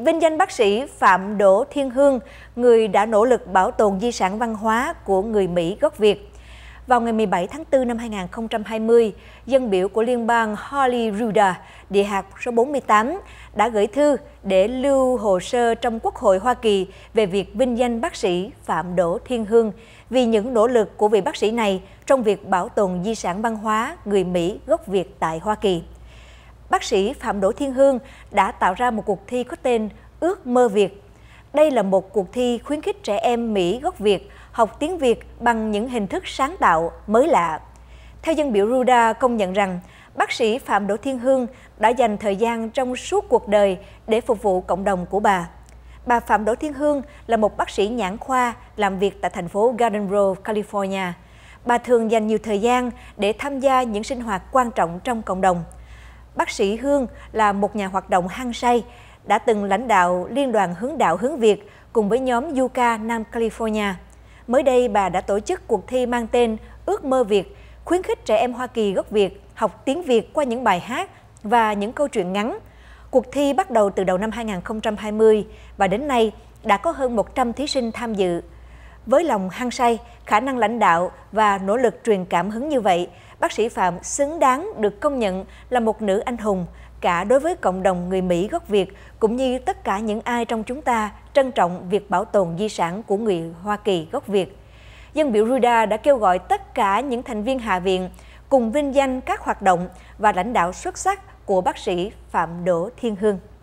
Vinh danh bác sĩ Phạm Đỗ Thiên Hương, người đã nỗ lực bảo tồn di sản văn hóa của người Mỹ gốc Việt. Vào ngày 17 tháng 4 năm 2020, dân biểu của liên bang Holly Ruda, địa hạt số 48, đã gửi thư để lưu hồ sơ trong Quốc hội Hoa Kỳ về việc vinh danh bác sĩ Phạm Đỗ Thiên Hương vì những nỗ lực của vị bác sĩ này trong việc bảo tồn di sản văn hóa người Mỹ gốc Việt tại Hoa Kỳ bác sĩ Phạm Đỗ Thiên Hương đã tạo ra một cuộc thi có tên Ước mơ Việt. Đây là một cuộc thi khuyến khích trẻ em Mỹ gốc Việt học tiếng Việt bằng những hình thức sáng tạo, mới lạ. Theo dân biểu Ruda công nhận rằng, bác sĩ Phạm Đỗ Thiên Hương đã dành thời gian trong suốt cuộc đời để phục vụ cộng đồng của bà. Bà Phạm Đỗ Thiên Hương là một bác sĩ nhãn khoa làm việc tại thành phố Garden Grove, California. Bà thường dành nhiều thời gian để tham gia những sinh hoạt quan trọng trong cộng đồng – Bác sĩ Hương là một nhà hoạt động hăng say, đã từng lãnh đạo Liên đoàn Hướng đạo Hướng Việt cùng với nhóm Yuka Nam California. Mới đây, bà đã tổ chức cuộc thi mang tên Ước mơ Việt, khuyến khích trẻ em Hoa Kỳ gốc Việt học tiếng Việt qua những bài hát và những câu chuyện ngắn. Cuộc thi bắt đầu từ đầu năm 2020 và đến nay đã có hơn 100 thí sinh tham dự. Với lòng hăng say, khả năng lãnh đạo và nỗ lực truyền cảm hứng như vậy, bác sĩ Phạm xứng đáng được công nhận là một nữ anh hùng, cả đối với cộng đồng người Mỹ gốc Việt cũng như tất cả những ai trong chúng ta trân trọng việc bảo tồn di sản của người Hoa Kỳ gốc Việt. Dân biểu Ruda đã kêu gọi tất cả những thành viên Hạ viện cùng vinh danh các hoạt động và lãnh đạo xuất sắc của bác sĩ Phạm Đỗ Thiên Hương.